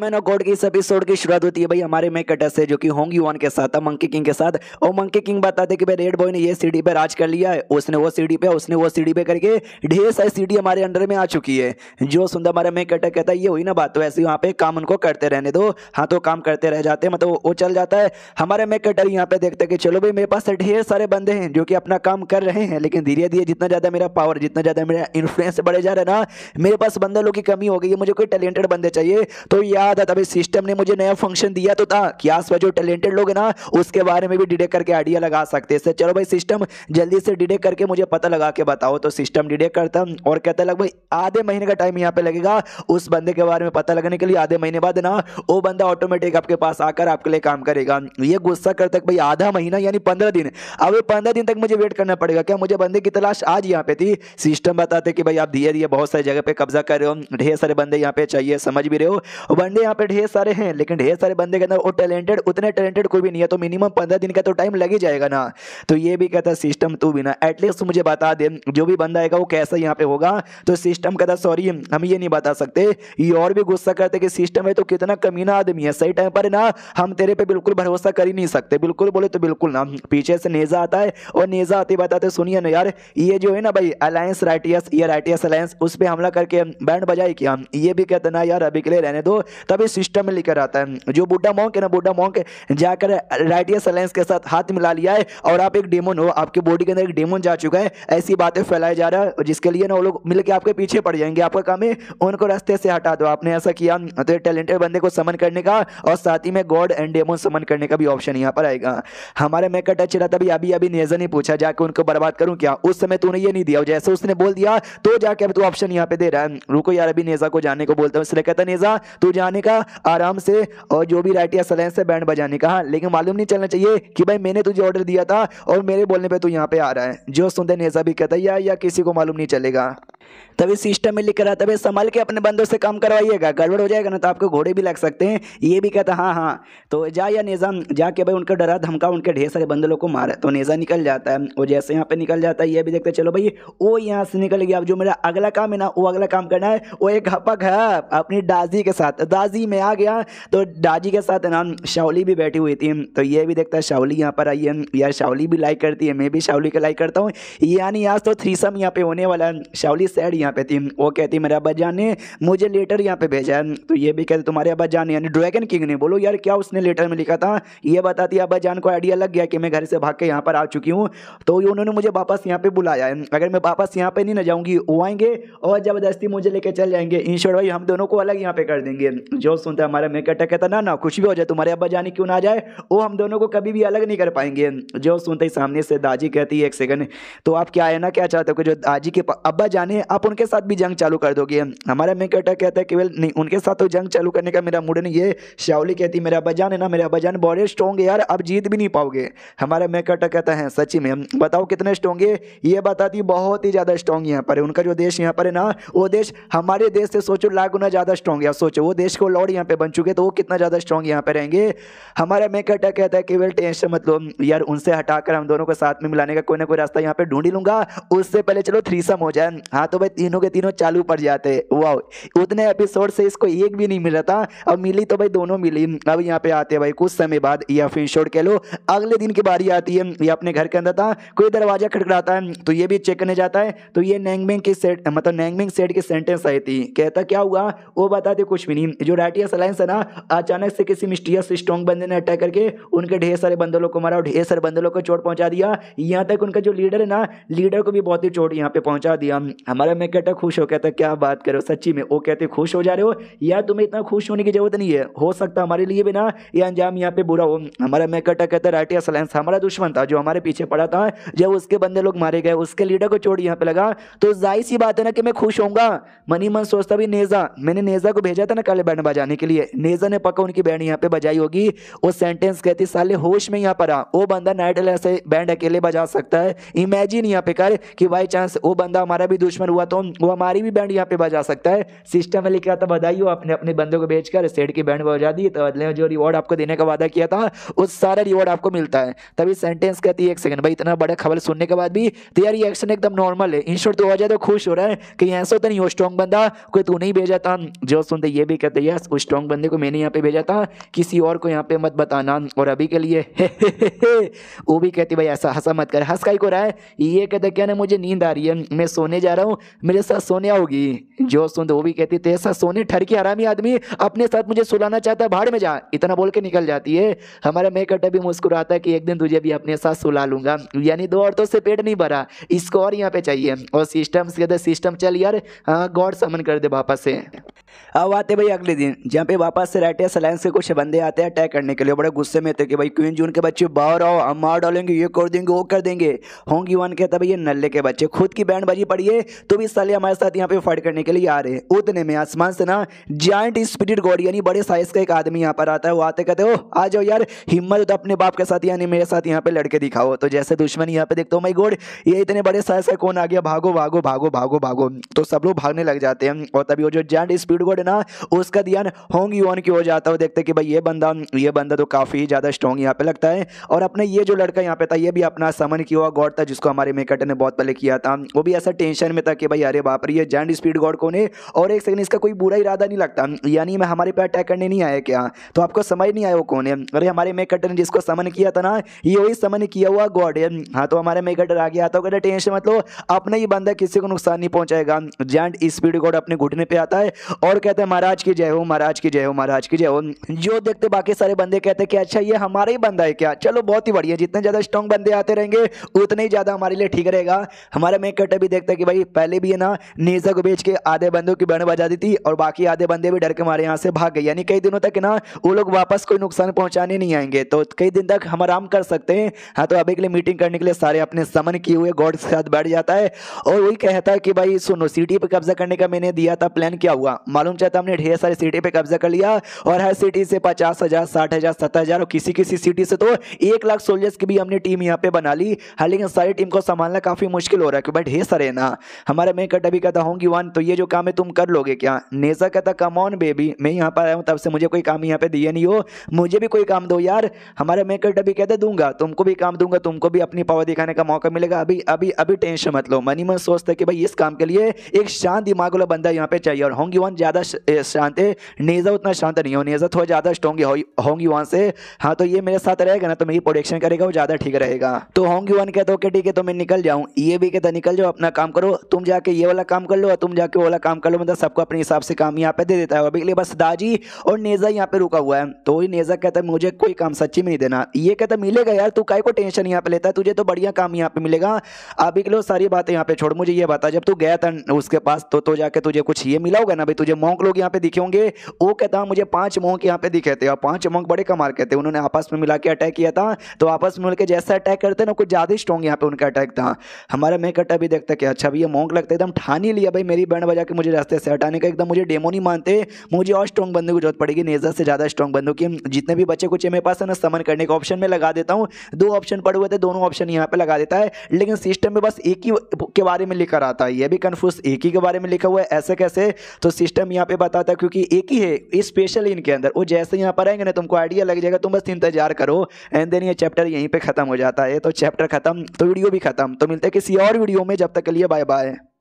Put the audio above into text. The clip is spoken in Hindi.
मैन ऑफ गॉड की इस एपिसोड की शुरुआत होती है भाई हमारे मेक कटर से जो कि होंग यून के साथ था मंकी किंग के साथ और मंकी किंग बताते कि भाई रेड बॉय ने ये सीडी पे राज कर लिया है उसने वो सीढ़ी पे उसने वो सीढ़ी पे करके ढेर सारी सीडी हमारे अंडर में आ चुकी है जो सुंदर हमारा मेक कटर कहता है ये हुई ना बात तो ऐसे वहाँ पे काम उनको करते रहने दो हाँ तो काम करते रह जाते हैं मतलब वो चल जाता है हमारे मेक कटर यहाँ पे देखते कि चलो भाई मेरे पास तो ढेर सारे बंदे हैं जो कि अपना काम कर रहे हैं लेकिन धीरे धीरे जितना ज़्यादा मेरा पावर जितना ज़्यादा मेरा इन्फ्लुएंस बढ़े जा रहा है ना मेरे पास बंदे लोग की कमी हो गई है मुझे कोई टैलेंटेड बंदे चाहिए तो किया था तभी सिस्टम ने मुझे नया फंक्शन दिया तो था कि आस जो टैलेंटेड लोग हैं ना उसके बारे में भी डिडेक्ट करके आइडिया लगा सकते हैं चलो भाई सिस्टम जल्दी से डिडेक्ट करके मुझे पता लगा के बताओ तो सिस्टम डिडेक्ट करता और कहता है लगभग आधे महीने का टाइम यहाँ पे लगेगा उस बंदे के बारे में पता लगने के लिए आधे महीने बाद ना वो बंदा ऑटोमेटिक आपके पास आकर आपके लिए काम करेगा ये गुस्सा कर तक भाई आधा महीना यानी पंद्रह दिन अब ये पंद्रह दिन तक मुझे वेट करना पड़ेगा क्या मुझे बंदे की तलाश आज यहाँ पे थी सिस्टम बताते कि भाई आप धीरे धीरे बहुत सारी जगह पे कब्जा कर रहे हो ढेर सारे बंदे यहाँ पे चाहिए समझ भी रहे हो बंदे यहाँ पे ढेर सारे हैं लेकिन ढेर सारे बंदे के अंदर वो टैलेंटेड उतने टैलेंटेड कोई भी नहीं है तो मिनिमम पंद्रह दिन का तो टाइम लग ही जाएगा ना तो ये भी कहता सिस्टम तू भी ना एटलीस्ट मुझे बता दे जो भी बंदा आएगा वो कैसा यहाँ पे होगा तो सिस्टम कहता सॉरी हम ये नहीं बता सकते ये और भी गुस्सा करते कि सिस्टम है तो कितना कमीना आदमी है सही टाइम पर ना हम तेरे पर बिल्कुल भरोसा कर ही नहीं सकते बिल्कुल बोले तो बिल्कुल ना पीछे से नेजा आता है और नेजा आते बताते सुनिए ना यार ये जो है ना भाई अलायंस राइटियस ये राइटियस अलायंस उस पर हमला करके बैंड बजाई किया ये भी कहते ना यार अभी के लिए रहने दो तब इस सिस्टम में लेकर आता है जो बुढ़ा मॉन्क है ना बुढ़ा मॉन्क जाकर राइटियस अलायंस के साथ हाथ मिला लिया है और आप एक डेमोन हो आपके बॉडी के अंदर एक डेमोन जा चुका है ऐसी बातें फैलाया जा रहा है जिसके लिए ना वो लोग मिलकर आपके पीछे पड़ जाएंगे आपका काम है उनको रास्ते से हटा दो आपने ऐसा किया तो टैलेंटेड बंदे को समन करने का और साथ ही में गॉड एंड डेमोन समन करने का भी ऑप्शन यहाँ पर आएगा हमारे मैं कट अच्छे रहता भी अभी अभी नेजर ने पूछा जाकर उनको बर्बाद करूँ क्या उस समय तूने ये नहीं दिया जैसे उसने बोल दिया तो जाके अब तू ऑप्शन यहाँ पे दे रहा है रुको यार अभी नेजा को जाने को बोलता हूँ इसलिए कहता नेजा तू जा आने का आराम से और जो भी राइट या सलेन से बैंड बजाने का हाँ लेकिन मालूम नहीं चलना चाहिए कि भाई मैंने तुझे ऑर्डर दिया था और मेरे बोलने पर तू यहाँ पे आ रहा है जो सुनते नेजा भी कहता है या, या किसी को मालूम नहीं चलेगा तभी सिस्टम में लिख रहा तभी संभाल के अपने बंदों से काम करवाइएगा गड़बड़ हो जाएगा ना तो आपको घोड़े भी लग सकते हैं ये भी कहता हाँ हाँ तो जा या निज़ाम जाके भाई उनका डरा धमका उनके ढेर सारे बंदे को मारा तो नेज़ा निकल जाता है वो जैसे यहाँ पे निकल जाता है ये भी देखते चलो भाई वो यहाँ से निकल गया अब जो मेरा अगला काम है ना वो अगला काम करना है वो एक हपक है अपनी दाजी के साथ दाजी में आ गया तो दाजी के साथ ना शावली भी बैठी हुई थी तो ये भी देखता है शावली यहाँ पर आई है यार शावली भी लाइक करती है मैं भी शावली का लाइक करता हूँ यानी आज तो थ्रीसम यहाँ पे होने वाला है शावली से डैड यहाँ पे थी वो कहती मेरे अब्बा जान ने मुझे लेटर यहाँ पे भेजा है तो ये भी कहते तुम्हारे अब्बा जान यानी ड्रैगन किंग ने बोलो यार क्या उसने लेटर में लिखा था ये बताती अब्बा जान को आइडिया लग गया कि मैं घर से भाग के यहाँ पर आ चुकी हूँ तो ये उन्होंने मुझे वापस यहाँ पे बुलाया है अगर मैं वापस यहाँ पे नहीं ना जाऊँगी वो आएंगे और ज़बरदस्ती मुझे लेके चल जाएंगे ईश्वर भाई हम दोनों को अलग यहाँ पे कर देंगे जो सुनता है हमारा मेक टक कहता ना ना कुछ भी हो जाए तुम्हारे अब्बा जानी क्यों ना जाए वो हम दोनों को कभी भी अलग नहीं कर पाएंगे जो सुनते ही सामने से दाजी कहती है एक सेकंड तो आप क्या है ना क्या चाहते हो कि जो दाजी के अब्बा जाने आप उनके साथ भी जंग चालू कर दोगे हमारा मेन कैरेक्टर कहता है केवल नहीं उनके साथ तो जंग चालू करने का मेरा मूड नहीं है श्यावली कहती मेरा अबाजान है ना मेरा अबाजान बहुत स्ट्रॉन्ग है यार अब जीत भी नहीं पाओगे हमारा मेन कैरेक्टर कहता है सची में बताओ कितने स्ट्रॉन्ग है ये बताती बहुत ही ज़्यादा स्ट्रॉन्ग यहाँ पर है उनका जो देश यहाँ पर है ना वो देश हमारे देश से सोचो लाख गुना ज़्यादा स्ट्रॉन्ग है सोचो वो देश को लॉर्ड यहाँ पर बन चुके तो वो कितना ज़्यादा स्ट्रॉन्ग यहाँ पर रहेंगे हमारा मेन कैरेक्टर कहता है केवल टेंशन मतलब यार उनसे हटाकर हम दोनों को साथ में मिलाने का कोई ना कोई रास्ता यहाँ पर ढूंढ ही लूंगा उससे पहले चलो थ्रीसम हो जाए हाँ तो भाई तीनों के तीनों चालू पड़ जाते वाह उतने एपिसोड से इसको एक भी नहीं मिल रहा था अब मिली तो भाई दोनों मिली अब यहाँ पे आते हैं भाई कुछ समय बाद या फिर शोर कह लो अगले दिन की बारी आती है ये अपने घर के अंदर था कोई दरवाजा खड़खड़ाता है तो ये भी चेक करने जाता है तो ये नैंगमेंग की सेट मतलब नैंगमेंग सेट की सेंटेंस आई थी कहता क्या हुआ वो बताते कुछ भी नहीं जो राइटियस अलायंस है ना अचानक से किसी मिस्टियस स्ट्रॉन्ग बंदे ने अटैक करके उनके ढेर सारे बंदलों को मारा और ढेर सारे बंदलों को चोट पहुंचा दिया यहाँ तक उनका जो लीडर है ना लीडर को भी बहुत ही चोट यहाँ पे पहुंचा दिया हमारे हमारा मैं कहता खुश हो कहता क्या बात करो सच्ची में वो कहते खुश हो जा रहे हो यार तुम्हें इतना खुश होने की जरूरत नहीं है हो सकता हमारे लिए भी ना ये अंजाम यहाँ पे बुरा हो हमारा मैं कहता कहता राइटिया सलेंस हमारा दुश्मन था जो हमारे पीछे पड़ा था जब उसके बंदे लोग मारे गए उसके लीडर को चोट यहाँ पे लगा तो जाहिर सी बात है ना कि मैं खुश होऊंगा मनी मन सोचता भी नेजा मैंने नेजा को भेजा था ना काले बैंड बजाने के लिए नेजा ने पक्का उनकी बैंड यहाँ पे बजाई होगी वो सेंटेंस कहती साले होश में यहाँ पर आ वो बंदा नाइट से बैंड अकेले बजा सकता है इमेजिन यहाँ पे कर कि बाई चांस वो बंदा हमारा भी दुश्मन हुआ तो वो हमारी भी बैंड यहाँ पे बजा सकता है सिस्टम में लिख रहा था बधाई हो अपने अपने बंदों को बेचकर सेठ की बैंड बजा दी तो अगले में जो रिवॉर्ड आपको देने का वादा किया था उस सारा रिवॉर्ड आपको मिलता है तभी सेंटेंस कहती है एक सेकंड भाई इतना बड़ा खबर सुनने के बाद भी तेरा रिएक्शन एकदम नॉर्मल है इन शॉर्ट तो हो जाए तो खुश हो रहा है कि ऐसा तो नहीं हो स्ट्रॉन्ग बंदा कोई तू नहीं भेजा था जो सुनते ये भी कहते यस उस स्ट्रॉन्ग बंदे को मैंने यहाँ पे भेजा था किसी और को यहाँ पे मत बताना और अभी के लिए वो भी कहती भाई ऐसा हंसा मत कर हंस ही को रहा है ये कहते क्या ना मुझे नींद आ रही है मैं सोने जा रहा हूँ मेरे साथ सोनिया होगी जो सुन वो भी कहती थी साथ सोने ठर की हरामी आदमी अपने साथ मुझे सुलाना चाहता है भाड़ में जा इतना बोल के निकल जाती है हमारा मेकअटा भी मुस्कुराता है कि एक दिन तुझे भी अपने साथ सुला लूंगा यानी दो औरतों से पेट नहीं भरा इसको और यहाँ पे चाहिए और सिस्टम सिस्टम चल यार हाँ, गॉड समन कर दे वापस से अब आते भाई अगले दिन जहाँ पे वापस से राइटर्स अलायंस के कुछ बंदे आते हैं अटैक करने के लिए बड़े गुस्से में थे कि भाई क्वीन जून के बच्चे बाहर आओ हम मार डालेंगे ये कर देंगे वो कर देंगे होंगी वन कहता भाई ये नल्ले के बच्चे खुद की बैंड बाजी पड़ी है तो भी साले हमारे साथ यहाँ पे फाइट करने के लिए आ रहे हैं उतने में आसमान से ना जॉइंट स्पिरिट गॉड यानी बड़े साइज का एक आदमी यहाँ पर आता है वो आते कहते हो आ जाओ यार हिम्मत हो तो अपने बाप के साथ यानी मेरे साथ यहाँ पे लड़के दिखाओ तो जैसे दुश्मन यहाँ पे देखते हो माई गोड ये इतने बड़े साइज का कौन आ गया भागो भागो भागो भागो भागो तो सब लोग भागने लग जाते हैं और तभी वो जो जॉइंट स्पीड गुड ना उसका ध्यान होंग यून की हो जाता है देखते कि भाई ये बंदा ये बंदा तो काफ़ी ही ज़्यादा स्ट्रॉन्ग यहाँ पे लगता है और अपने ये जो लड़का यहाँ पे था ये भी अपना समन की हुआ गॉड था जिसको हमारे मेकटर ने बहुत पहले किया था वो भी ऐसा टेंशन में था कि भाई अरे बाप रे ये जैंड स्पीड गॉड कौन है और एक सेकंड इसका कोई बुरा इरादा नहीं लगता यानी मैं हमारे पे अटैक करने नहीं आया क्या तो आपको समझ नहीं आया वो कौन है अरे हमारे मेकटर ने जिसको समन किया था ना ये वही समन किया हुआ गॉड है हाँ तो हमारे मेकटर आ गया तो कहते टेंशन मतलब अपना ही बंदा किसी को नुकसान नहीं पहुंचाएगा जैंड स्पीड गॉड अपने घुटने पर आता है और और कहते हैं महाराज की जय हो महाराज की जय हो महाराज की जय हो जो देखते बाकी सारे बंदे कहते कि अच्छा ये हमारा ही बंदा है क्या चलो बहुत ही बढ़िया जितने ज़्यादा स्ट्रॉन्ग बंदे आते रहेंगे उतने ही ज़्यादा हमारे लिए ठीक रहेगा हमारे मेक कटर भी देखते कि भाई पहले भी है ना नीजा को बेच के आधे बंदों की बैंड बजा दी थी और बाकी आधे बंदे भी डर के हमारे यहाँ से भाग गए यानी कई दिनों तक ना वो लोग वापस कोई नुकसान पहुँचाने नहीं आएंगे तो कई दिन तक हम आराम कर सकते हैं हाँ तो अभी के लिए मीटिंग करने के लिए सारे अपने समन किए हुए गॉड के साथ बैठ जाता है और वही कहता है कि भाई सुनो सिटी पर कब्जा करने का मैंने दिया था प्लान क्या हुआ मालूम चाहता हमने ढेर सारी सिटी पे कब्जा कर लिया और हर सिटी से पचास हज़ार साठ हज़ार सत्तर हज़ार और किसी किसी सिटी से तो एक लाख सोल्जर्स की भी हमने टीम यहाँ पे बना ली हाँ लेकिन सारी टीम को संभालना काफ़ी मुश्किल हो रहा है क्योंकि ढेर सारे ना हमारे मैं कट अभी कहता हूँ कि वन तो ये जो काम है तुम कर लोगे क्या नेजा कहता कम ऑन बेबी मैं यहाँ पर आया हूँ तब से मुझे कोई काम यहाँ पे दिए नहीं हो मुझे भी कोई काम दो यार हमारे मैं कट अभी कहते दूंगा तुमको भी काम दूंगा तुमको भी अपनी पावर दिखाने का मौका मिलेगा अभी अभी अभी टेंशन मत लो मनी मन सोचते कि भाई इस काम के लिए एक शांत दिमाग वाला बंदा यहाँ पे चाहिए और होंगी वन ज़्यादा शांत है नेज़ा उतना शांत नहीं हो नेज़ा थोड़ा ज़्यादा स्ट्रॉन्ग होंगी वहाँ से हाँ तो ये मेरे साथ रहेगा ना तो मेरी प्रोडक्शन करेगा वो ज़्यादा ठीक रहेगा तो होंगी वन कहते ओके ठीक है तो मैं निकल जाऊँ ये भी कहता निकल जाओ अपना काम करो तुम जाके ये वाला काम कर लो तुम जाके वाला काम कर लो मतलब सबको अपने हिसाब से काम यहाँ पे दे देता है अभी के लिए बस दाजी और नेज़ा यहाँ पे रुका हुआ है तो ये नेज़ा कहता है मुझे कोई काम सच्ची में नहीं देना ये कहता मिलेगा यार तू काय को टेंशन यहाँ पे लेता है तुझे तो बढ़िया काम यहाँ पे मिलेगा अभी के लिए सारी बातें यहाँ पे छोड़ मुझे ये बता जब तू गया था उसके पास तो, तो जाके तुझे कुछ ये मिला होगा ना भाई तुझे मुझे मोंक लोग यहाँ पे दिखे होंगे वो कहता है मुझे पांच मोंक यहाँ पे दिखे थे और पांच मोंक बड़े कमाल के थे उन्होंने आपस में मिला के अटैक किया था तो आपस में मिलकर जैसा अटैक करते ना कुछ ज़्यादा स्ट्रॉन्ग यहाँ पे उनका अटैक था हमारा मैं कट्टा भी देखता कि अच्छा भैया मोंक लगता एकदम ठानी लिया भाई मेरी बैंड बजा के मुझे रास्ते से हटाने का एकदम मुझे डेमो नहीं मानते मुझे और स्ट्रॉन्ग बंदे की जरूरत पड़ेगी नेजर से ज़्यादा स्ट्रॉन्ग बंदों की जितने भी बच्चे कुछ मेरे पास है ना समन करने का ऑप्शन में लगा देता हूँ दो ऑप्शन पड़े हुए थे दोनों ऑप्शन यहाँ पे लगा देता है लेकिन सिस्टम में बस एक ही के बारे में लिखा रहा था ये भी कन्फ्यूज एक ही के बारे में लिखा हुआ है ऐसे कैसे तो सिस्टम सिस्टम यहाँ पे बताता है क्योंकि एक ही है स्पेशल इनके अंदर वो जैसे यहाँ पर आएंगे ना तुमको आइडिया लग जाएगा तुम बस इंतजार करो एंड देन ये चैप्टर यहीं पर खत्म हो जाता है तो चैप्टर खत्म तो वीडियो भी खत्म तो मिलते हैं किसी और वीडियो में जब तक के लिए बाय बाय